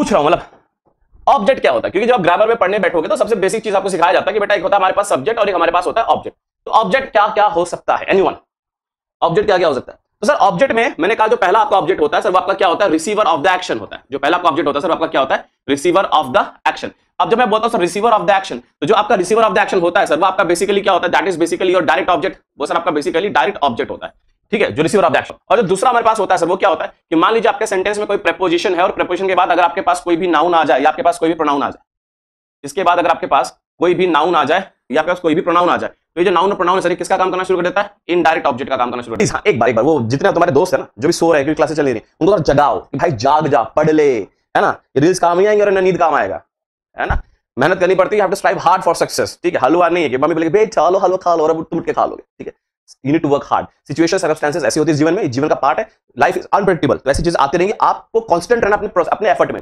पूछ रहा हूं मतलब ऑब्जेक्ट क्या होता है क्योंकि जब आप ग्रामर में पढ़ने बैठोगे तो सबसे बेसिक चीज आपको सिखाया जाता है कि बेटा एक होता है हमारे पास सब्जेक्ट और एक हमारे पास होता है ऑब्जेक्ट तो ऑब्जेक्ट क्या क्या हो सकता है एनी ऑब्जेक्ट क्या क्या हो सकता है तो सर ऑब्जेक्ट में मैंने कहा जो पहला आपका ऑब्जेक्ट होता है सर वो आपका क्या होता है रिसीवर ऑफ द एक्शन होता है जो पहला आपका ऑब्जेक्ट होता है सर आपका क्या होता है रिसीवर ऑफ द एक्शन अब जब मैं बोलता हूँ sir receiver of the action तो जो आपका रिसीवर ऑफ द एक्शन होता है सर वो आपका बेसिकली क्या होता है दैट इज बेसिकली और डायरेक्ट ऑब्जेक्ट वो सर आपका बेसिकली डायरेक्ट ऑब्जेक्ट होता है ठीक है जो रिसीवर ऑफ एक्शन और जो दूसरा हमारे पास होता है सर वो क्या होता है कि मान लीजिए आपके सेंटेंस में कोई प्रपोजिशन है और प्रपोजिशन के बाद अगर आपके पास कोई भी नाउन आ जाए या आपके पास कोई भी प्रोनाउन आ जाए इसके बाद अगर आपके पास कोई भी नाउन आ जाए या आपके पास कोई भी प्रोनाउन आ जाए तो ये जो नाउन प्रोनाउन सर किसका काम करना शुरू कर देता है इनडायरेक्ट ऑब्जेक्ट का काम करना शुरू कर हाँ, एक बार एक बार वो जितने तुम्हारे दोस्त है ना जो भी सो रहे क्लासेस चल रही है उनको तो जगाओ कि भाई जाग जा पढ़ ले है ना रील्स काम ही आएंगे और नींद काम आएगा है ना मेहनत करनी पड़ती है हार्ड फॉर सक्सेस ठीक है हलवा नहीं है कि मम्मी बोले बेटा खा लो हलवा खा लो और उठ के खा लोगे ठीक है you need to work hard situation circumstances ऐसी होती है जीवन में जीवन का पार्ट है लाइफ इज अनप्रेडिक्टेबल तो ऐसी चीज आती रहेंगी आपको कॉन्स्टेंट रहना अपने अपने एफर्ट में